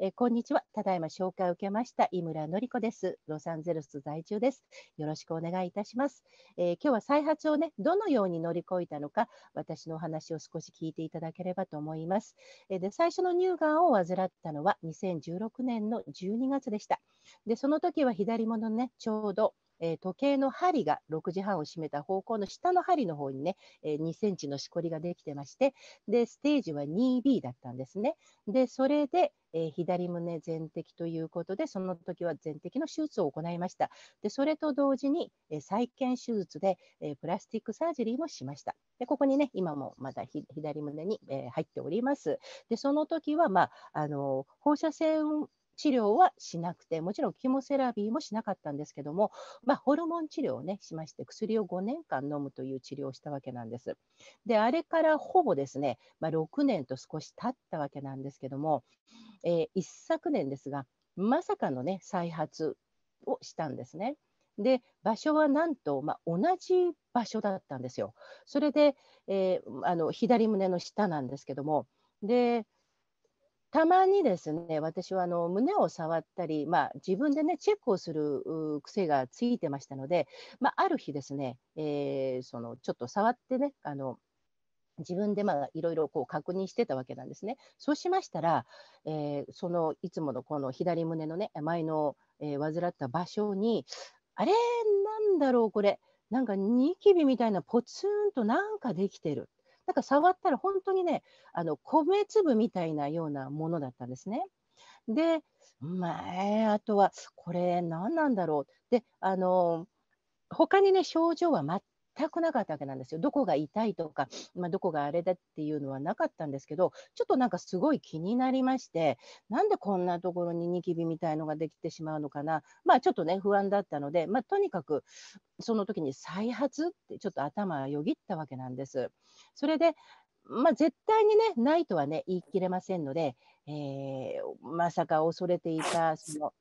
えー、こんにちは。ただいま紹介を受けました井村典子です。ロサンゼルス在住です。よろしくお願いいたします。えー、今日は再発をね、どのように乗り越えたのか、私のお話を少し聞いていただければと思います。えー、で、最初の乳がんを患ったのは2016年の12月でした。で、その時は左ものね、ちょうどえー、時計の針が6時半を占めた方向の下の針の方にね、えー、2センチのしこりができてまして、で、ステージは 2B だったんですね。で、それで、え左胸全摘ということで、その時は全摘の手術を行いました。でそれと同時に、え再建手術で、えプラスティックサージリーもしました。でここにね、今もまだ左胸に、え入っております。でその時は、まあ、あの放射線治療はしなくて、もちろんキモセラピーもしなかったんですけども、まあ、ホルモン治療を、ね、しまして、薬を5年間飲むという治療をしたわけなんです。で、あれからほぼですね、まあ、6年と少し経ったわけなんですけども、えー、一昨年ですが、まさかの、ね、再発をしたんですね。で場所はなんと、まあ、同じ場所だったんですよ。それで、えー、あの左胸の下なんですけどもでたまにですね、私はあの胸を触ったり、まあ、自分で、ね、チェックをする癖がついてましたので、まあ、ある日ですね、えー、そのちょっと触ってね、あの自分でいろいろ確認してたわけなんですね。そうしましたら、えー、そのいつものこの左胸のね、前の、えー、患った場所に、あれ、なんだろう、これ、なんかニキビみたいなポツンとなんかできてる。なんか触ったら本当にね、あの米粒みたいなようなものだったんですね。で、まあ、あとは、これ何なんだろう。で、あの、他にね、症状は全くなかったわけなんですよ。どこが痛いとか、まあ、どこがあれだっていうのはなかったんですけど、ちょっとなんかすごい気になりまして、なんでこんなところにニキビみたいのができてしまうのかな、まあ、ちょっとね、不安だったので、まあ、とにかくその時に再発ってちょっと頭よぎったわけなんです。それでまあ、絶対にね、ないとはね、言い切れませんので、えー、まさか恐れていたその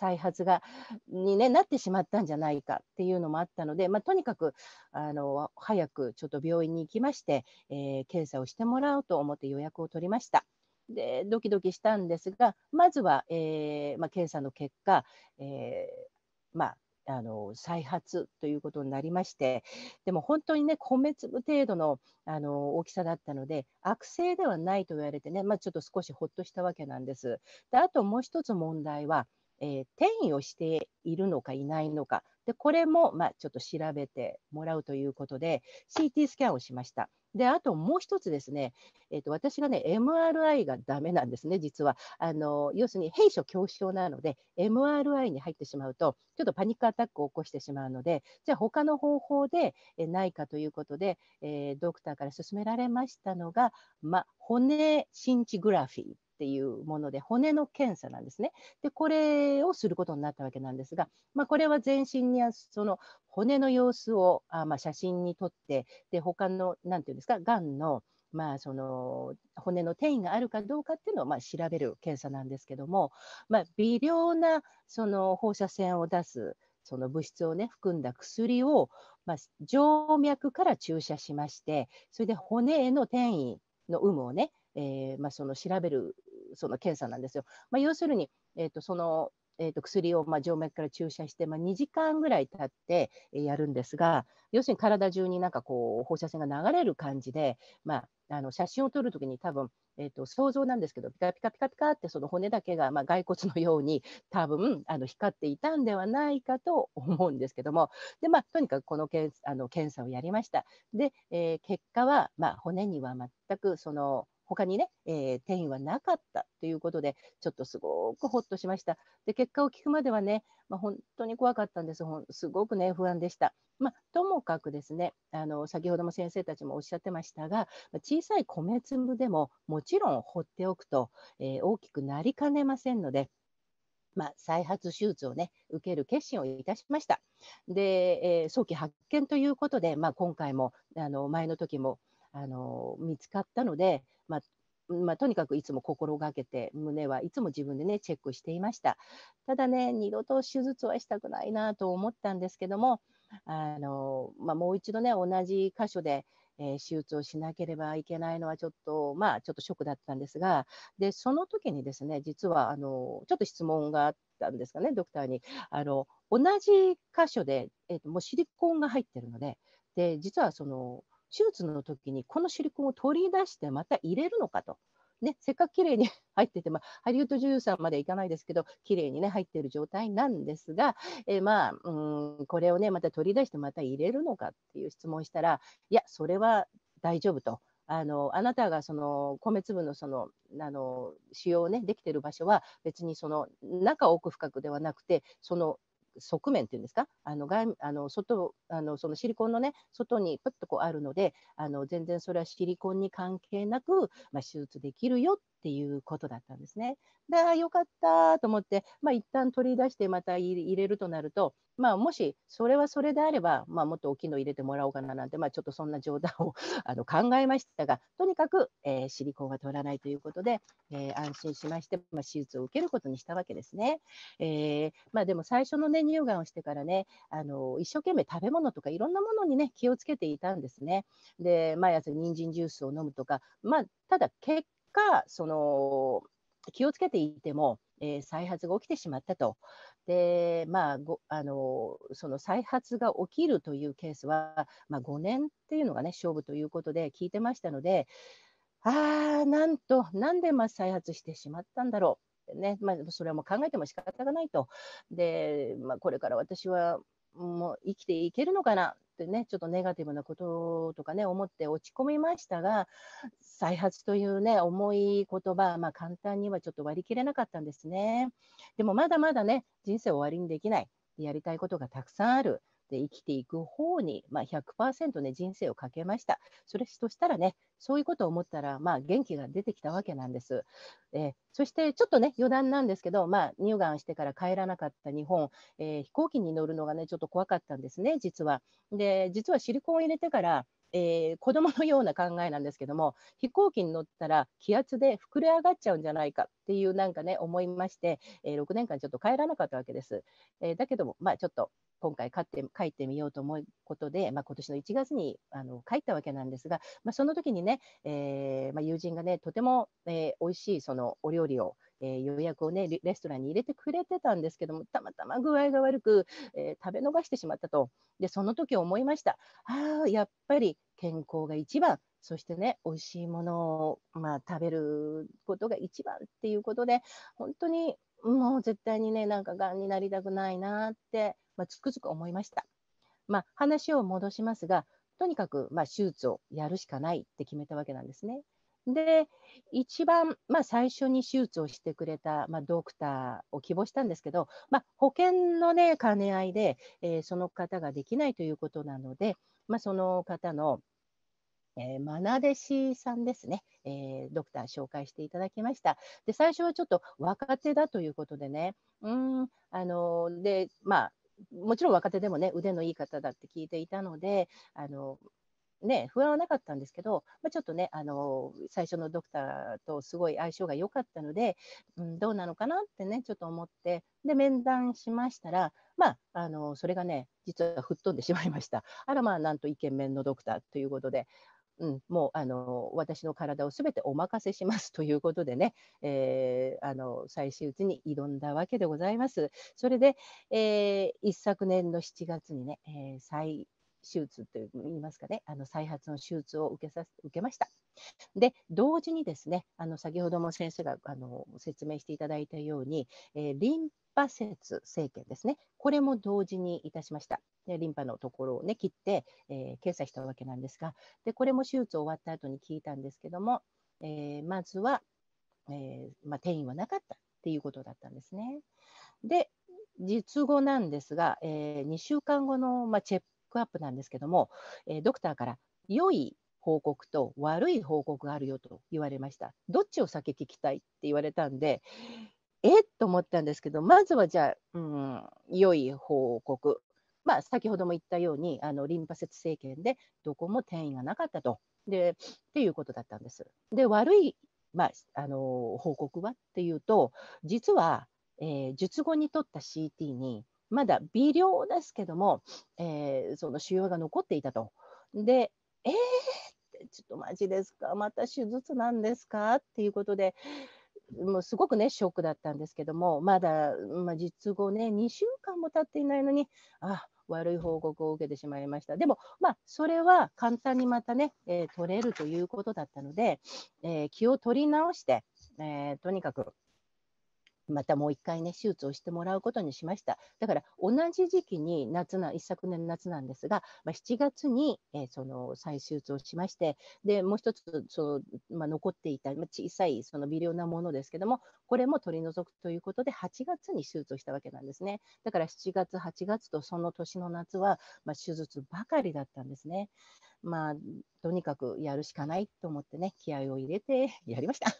再発がに、ね、なってしまったんじゃないかっていうのもあったので、まあ、とにかくあの早くちょっと病院に行きまして、えー、検査をしてもらおうと思って予約を取りました。でドキドキしたんですがまずは、えー、まあ、検査の結果、えまああの再発ということになりましてでも本当にね米粒程度のあの大きさだったので悪性ではないと言われてね、まあ、ちょっと少しほっとしたわけなんです。であともう一つ問題はえー、転移をしているのかいないのか、でこれも、まあ、ちょっと調べてもらうということで、CT スキャンをしました。であともう一つですね、えーと、私がね、MRI がダメなんですね、実は。あの要するに、閉所恐怖症なので、MRI に入ってしまうと、ちょっとパニックアタックを起こしてしまうので、じゃあ、他の方法で、えないかということで、えー、ドクターから勧められましたのが、ま骨新地グラフィーっていうもので、骨の検査なんですね。で、これをすることになったわけなんですが、まあ、これは全身にその骨の様子をあまあ写真に撮って、で、他の、なんていうんですか、がんの、まあ、その骨の転移があるかどうかっていうのをまあ調べる検査なんですけども、まあ、微量なその放射線を出すその物質を、ね、含んだ薬を、まあ、静脈から注射しましてそれで骨への転移の有無をね、えーまあ、その調べるその検査なんですよ。まあ、要するに、えー、とそのえー、と薬をまあ静脈から注射して、まあ、2時間ぐらい経ってやるんですが要するに体中になんかこう放射線が流れる感じで、まあ、あの写真を撮るときに多分、えー、と想像なんですけどピカピカピカピカってその骨だけがまあ骸骨のように多分あの光っていたんではないかと思うんですけどもで、まあ、とにかくこのけんあの検査をやりましたで、えー、結果は、まあ、骨には全くその他にね、えー、転移はなかったということで、ちょっとすごくほっとしました。で、結果を聞くまではね、まあ、本当に怖かったんです。ほんすごくね、不安でした。まあ、ともかくですね、あの、先ほども先生たちもおっしゃってましたが、小さい米粒でももちろん放っておくと、えー、大きくなりかねませんので、まあ、再発手術を、ね、受ける決心をいたしました。で、えー、早期発見ということで、まあ、今回もあの前の時もあの見つかったので、まあまあ、とにかくいつも心がけて胸はいつも自分でねチェックしていましたただね二度と手術はしたくないなと思ったんですけどもあの、まあ、もう一度ね同じ箇所で、えー、手術をしなければいけないのはちょっとまあちょっとショックだったんですがでその時にですね実はあのちょっと質問があったんですかねドクターにあの同じ箇所で、えーともうシリコンが入ってるのでで実はその手術の時にこのシリコンを取り出してまた入れるのかと。ね、せっかく綺麗に入ってて、まあ、ハリウッド女優さんまでいかないですけど、綺麗にね、入っている状態なんですが、えー、まあ、うん、これをね、また取り出して、また入れるのかっていう質問したら、いや、それは大丈夫と。あのあなたがその米粒のそのあの使用ねできてる場所は別にその中奥深くではなくてその側面っていうんですか、あの外あの外あのそのシリコンの、ね、外にぷっとこうあるのであの、全然それはシリコンに関係なく、まあ、手術できるよっていうことだったんですね。で、よかったと思って、まあ、一旦取り出してまた入れるとなると、まあ、もしそれはそれであれば、まあ、もっと大きいの入れてもらおうかななんて、まあ、ちょっとそんな冗談を あの考えましたが、とにかく、えー、シリコンは取らないということで、えー、安心しまして、まあ、手術を受けることにしたわけですね。えー、まあ、でも最初の、ね、乳がんをしてからねあの、一生懸命食べ物とかいろんなものに、ね、気をつけていたんですね。で、毎朝人参ジュースを飲むとか、まあ、ただ結果その気をつけていても、えー、再発が起きてしまったと。でまあ、ごあのその再発が起きるというケースは、まあ、5年っていうのが、ね、勝負ということで聞いてましたので、ああ、なんと、なんでまあ再発してしまったんだろう。ねまあ、それはもう考えても仕方がないと。で、まあ、これから私はもう生きていけるのかなってね、ちょっとネガティブなこととかね、思って落ち込みましたが、再発というね、重い言葉、まあ、簡単にはちょっと割り切れなかったんですね。でもまだまだね、人生終わりにできない。やりたいことがたくさんある。って生きていく方に、まあ、100%ね、人生をかけました。それとしたらね、そういうことを思ったら、まあ、元気が出てきたわけなんです。えー、そして、ちょっとね、余談なんですけど、まあ、乳がんしてから帰らなかった日本、えー、飛行機に乗るのがね、ちょっと怖かったんですね、実は。で、実はシリコンを入れてから、えー、子供のような考えなんですけども飛行機に乗ったら気圧で膨れ上がっちゃうんじゃないかっていうなんかね思いまして、えー、6年間ちょっと帰らなかったわけです、えー、だけどもまあちょっと今回書って書いてみようと思うことで、まあ、今年の1月にあの書いたわけなんですが、まあ、その時にね、えー、まあ、友人がねとても、えー、美味しいそのお料理を、えー、予約をねレストランに入れてくれてたんですけどもたまたま具合が悪く、え食べ逃してしまったとでその時思いましたあやっぱり健康が一番そしてね、美味しいものを、まあ、食べることが一番っていうことで、本当にもう絶対にね、なんかがんになりたくないなってまあ、つくづく思いました。まあ、話を戻しますが、とにかく、まあ、手術をやるしかないって決めたわけなんですね。で、一番、まあ、最初に手術をしてくれた、まあ、ドクターを希望したんですけど、まあ、保険の、ね、兼ね合いで、えー、その方ができないということなので、まあ、その方の、えー、弟子さんですね、えー、ドクター紹介していただきました。で、最初はちょっと若手だということでね、うん、あの、で、まあ、もちろん若手でもね腕のいい方だって聞いていたのであのね、不安はなかったんですけど、まあ、ちょっとねあの最初のドクターとすごい相性が良かったので、うん、どうなのかなってねちょっと思ってで面談しましたら、まあ、あのそれがね実は吹っ飛んでしまいましたあらまあなんとイケメンのドクターということでうん、もうあの私の体をすべてお任せしますということでね、えー、あの再手術に挑んだわけでございます。それで、えー、一昨年の7月にね、えー、再手術といいますかね、あの再発の手術を受けさ受けました。で、同時にですね、あの先ほども先生があの説明していただいたように、えー、リンパ節生形ですね、これも同時にいたしました。でリンパのところを、ね、切って、えー、検査したわけなんですがで、これも手術終わった後に聞いたんですけども、えー、まずは、えまあ、転移はなかったっていうことだったんですね。で、術後なんですが、えー、2週間後の、まあ、チェックアップなんですけども、えー、ドクターから良い報告と悪い報告があるよと言われました。どっちを先聞きたいって言われたんで、えっと思ったんですけど、まずはじゃあ、うん、良い報告。まあ、先ほども言ったように、あのリンパ節政権でどこも転移がなかったと。で、っていうことだったんです。で、悪い、まあ、あの報告はっていうと、実は、えー、術後に取った CT にまだ微量ですけども、えー、その腫瘍が残っていたと。で、えーってちょっとマジですか、また手術なんですかっていうことで、もうすごくね、ショックだったんですけども、まだ、まあ、実後ね、2週間も経っていないのに、あ悪い報告を受けてしまいました。でも、まあ、それは簡単にまたね、えー、取れるということだったので、えー、気を取り直して、えー、とにかくまたもう一回ね、手術をしてもらうことにしました。だから同じ時期に夏な、一昨年の夏なんですが、まあ、7月に、えー、その再手術をしまして、で、もう一つ、その、まあ、残っていた、まあ、小さい、その微量なものですけども、これも取り除くということで、8月に手術をしたわけなんですね。だから7月、8月とその年の夏は、まあ、手術ばかりだったんですね。まあ、とにかくやるしかないと思ってね、気合を入れてやりました。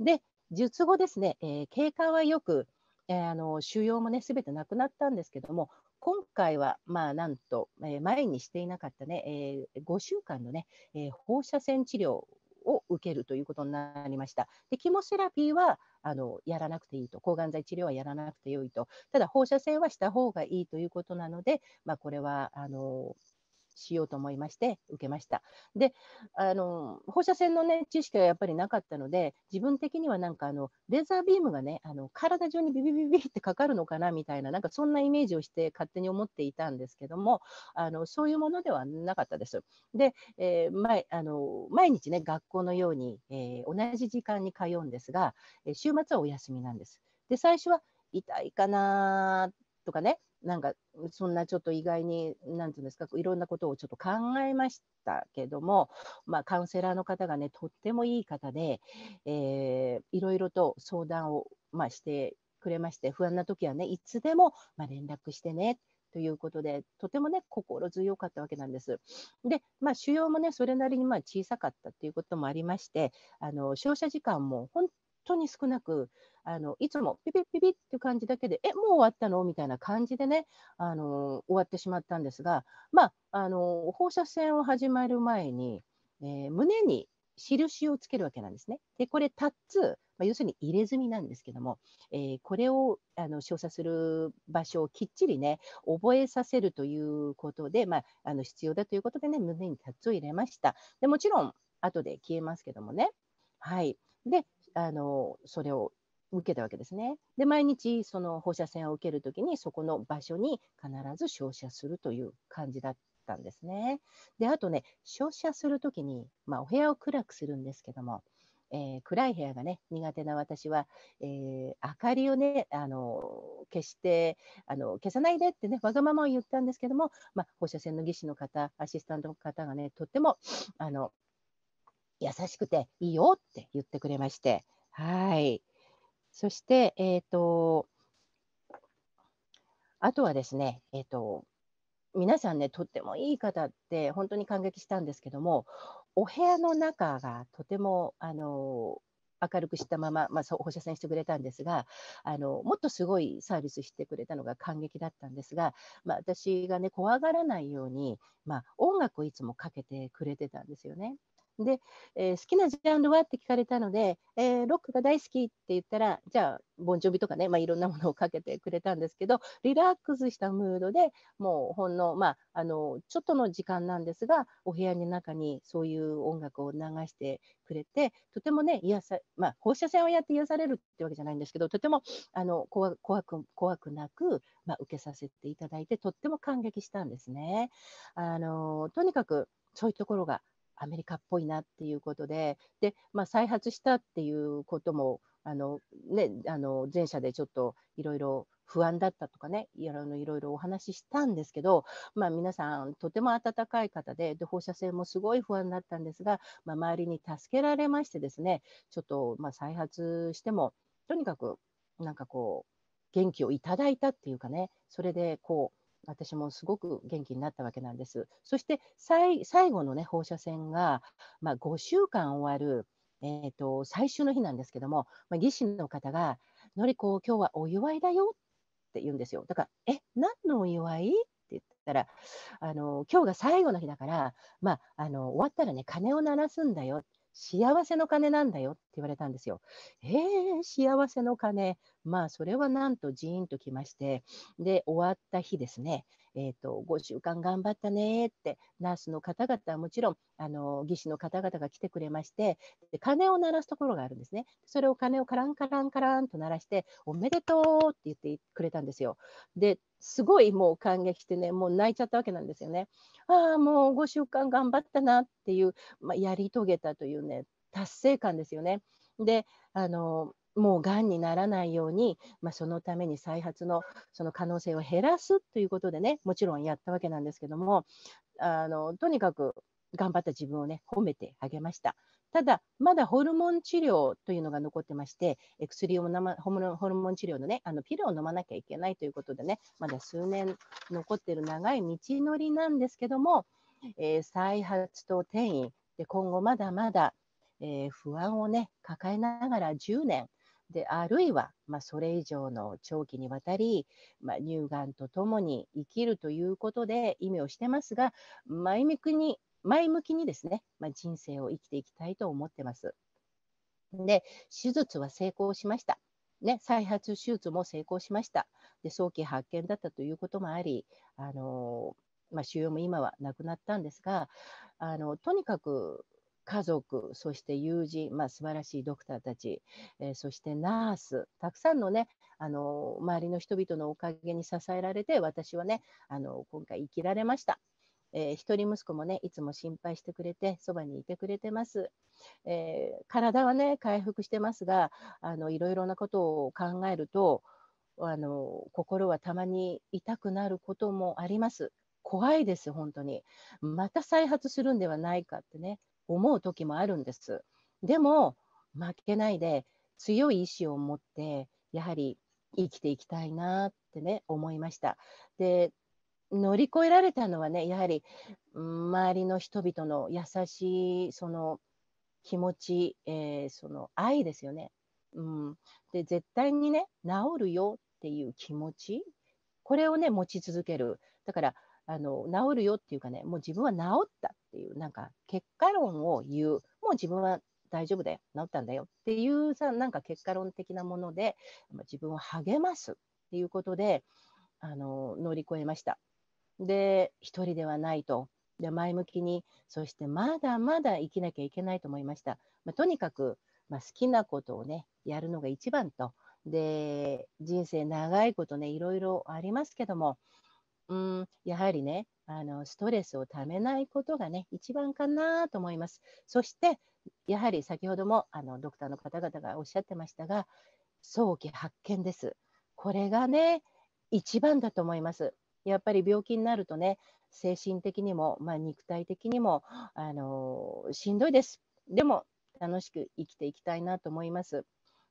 で、術後ですね、えー、経過はよく、えー、あの腫瘍もね、すべてなくなったんですけども、今回は、まあ、なんと、えー、前にしていなかったね、えー、5週間のね、えー、放射線治療を受けるということになりました。でキモセラピーはあのやらなくていいと、抗がん剤治療はやらなくてよいと、ただ放射線はした方がいいということなので、まあ、これはあのしようと思いまして受けました。であの放射線の、ね、知識はやっぱりなかったので自分的にはなんかあのレーザービームがねあの体中にビビビビってかかるのかなみたいななんかそんなイメージをして勝手に思っていたんですけどもあのそういうものではなかったです。で、えー、前あの毎日ね学校のように、えー、同じ時間に通うんですが、え週末はお休みなんです。で最初は痛いかなとかねなんかそんなちょっと意外に何て言うんですかいろんなことをちょっと考えましたけども、まあ、カウンセラーの方がねとってもいい方で、えー、いろいろと相談を、まあ、してくれまして不安な時はねいつでも、まあ、連絡してねということで、とてもね、心強かったわけなんです。で、まあ、腫瘍もね、それなりにまあ小さかったっていうこともありまして、あの照射時間も本当に少なく、あのいつもピピピピっていう感じだけで、え、もう終わったのみたいな感じでね、あの終わってしまったんですが、まあ、あの放射線を始まる前に、えー、胸に印をつけるわけなんですね。で、これ、タッツ、まあ、要するに入れ墨なんですけども、えー、これをあの照射する場所をきっちりね、覚えさせるということで、まあ、あの必要だということでね、胸にタッツを入れました。でもちろん、後で消えますけどもね。はい。で、あのそれを受けたわけですね。で、毎日その放射線を受けるときに、そこの場所に必ず照射するという感じだったんですね。で、あとね、照射するときに、まあ、お部屋を暗くするんですけども、えー、暗い部屋がね苦手な私は、えー、明かりをねあの消してあの消さないでってねわがままを言ったんですけども、まあ、放射線の技師の方アシスタントの方がねとってもあの優しくていいよって言ってくれましてはい。そして、えーと、あとはですね、えーと、と皆さんね、とってもいい方って、本当に感激したんですけども、お部屋の中がとてもあの明るくしたまま、まあ、放射線してくれたんですがあのもっとすごいサービスしてくれたのが感激だったんですが、まあ、私がね怖がらないように、まあ、音楽をいつもかけてくれてたんですよね。で、えー、好きなジャンルはって聞かれたので、えー、ロックが大好きって言ったら、じゃあ、ボンジョビとかね、まあ、いろんなものをかけてくれたんですけど、リラックスしたムードでもうほんの、まあ、あのちょっとの時間なんですが、お部屋の中にそういう音楽を流してくれて、とてもね、癒さまあ、放射線をやって癒されるってわけじゃないんですけど、とてもあの怖怖く怖くなく、まあ、受けさせていただいて、とっても感激したんですね。あのとにかくそういうところがアメリカっぽいなっていうことでで、まあ、再発したっていうこともあの、ね、あの前者でちょっといろいろ不安だったとかねいろいろお話ししたんですけど、まあ、皆さんとても温かい方でで放射線もすごい不安だったんですが、まあ、周りに助けられましてですねちょっとまあ再発してもとにかくなんかこう元気をいただいたっていうかねそれでこう私もすごく元気になったわけなんです。そして最後の、ね、放射線が、まあ、5週間終わる、えーと、と最終の日なんですけども、まあ、技師の方が「のりこ今日はお祝いだよ」って言うんですよ。だから「え何のお祝い?」って言ったら「あの今日が最後の日だから、まあ、あの終わったらね鐘を鳴らすんだよ」って。幸せの鐘なんだよって言われたんですよ。えー、幸せの鐘。まあ、それはなんとジーンときまして、で、終わった日ですね、えーと、5週間頑張ったねって、ナースの方々はもちろん、あの技師の方々が来てくれまして、で鐘を鳴らすところがあるんですね。それを鐘をカランカランカランと鳴らして、おめでとうって言ってくれたんですよ。ですごいもう感激してね、もう泣いちゃったわけなんですよね。ああもう5週間頑張ったなっていう、まあ、やり遂げたというね達成感ですよね。であのもうがんにならないように、まあ、そのために再発のその可能性を減らすということでねもちろんやったわけなんですけどもあのとにかく頑張った自分をね褒めてあげました。ただ、まだホルモン治療というのが残ってまして、薬を、ま、ホルモン治療のね、あのピルを飲まなきゃいけないということでね、まだ数年残ってる長い道のりなんですけども、えー、再発と転移で、今後まだまだ、えー、不安をね、抱えながら10年、であるいは、まあ、それ以上の長期にわたり、まあ、乳がんとともに生きるということで意味をしてますが、まあ、意味に前向きにですね、まあ、人生を生きていきたいと思ってます。で、手術は成功しました。ね、再発手術も成功しました。で早期発見だったということもあり、あのまあ、腫瘍も今はなくなったんですが、あのとにかく家族、そして友人、まあ、素晴らしいドクターたち、えー、そしてナース、たくさんのね、あの周りの人々のおかげに支えられて、私はね、あの今回生きられました。えー、一人息子もねいつも心配してくれてそばにいてくれてます、えー、体はね回復してますがあのいろいろなことを考えるとあの心はたまに痛くなることもあります怖いです本当にまた再発するんではないかってね思う時もあるんですでも負けないで強い意志を持ってやはり生きていきたいなってね思いましたで乗り越えられたのはねやはり周りの人々の優しいその気持ち、えー、その愛ですよね。うん、で絶対にね治るよっていう気持ちこれをね持ち続けるだからあの治るよっていうかねもう自分は治ったっていうなんか結果論を言うもう自分は大丈夫だよ治ったんだよっていうさなんか結果論的なもので自分を励ますっていうことであの乗り越えました。で一人ではないとで前向きにそしてまだまだ生きなきゃいけないと思いました、まあ、とにかく、まあ、好きなことをねやるのが一番とで人生長いことねいろいろありますけどもうんやはりねあのストレスをためないことがね一番かなと思いますそしてやはり先ほどもあのドクターの方々がおっしゃってましたが早期発見ですこれがね一番だと思いますやっぱり病気になるとね、精神的にも、まあ、肉体的にも、あのしんどいです。でも、楽しく生きていきたいなと思います。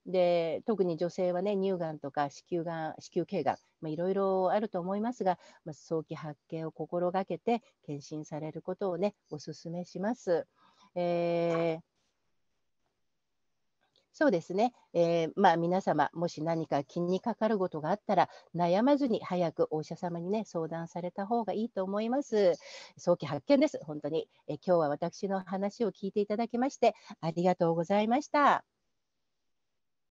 で特に女性はね乳がんとか子宮がん子宮頸がん、まあ、いろいろあると思いますが、まあ、早期発見を心がけて検診されることをねお勧めします。えーそうですね、えー、まあ、皆様、もし何か気にかかることがあったら、悩まずに早くお医者様に、ね、相談された方がいいと思います。早期発見です、本当に。えー、今日は私の話を聞いていただきまして、ありがとうございました。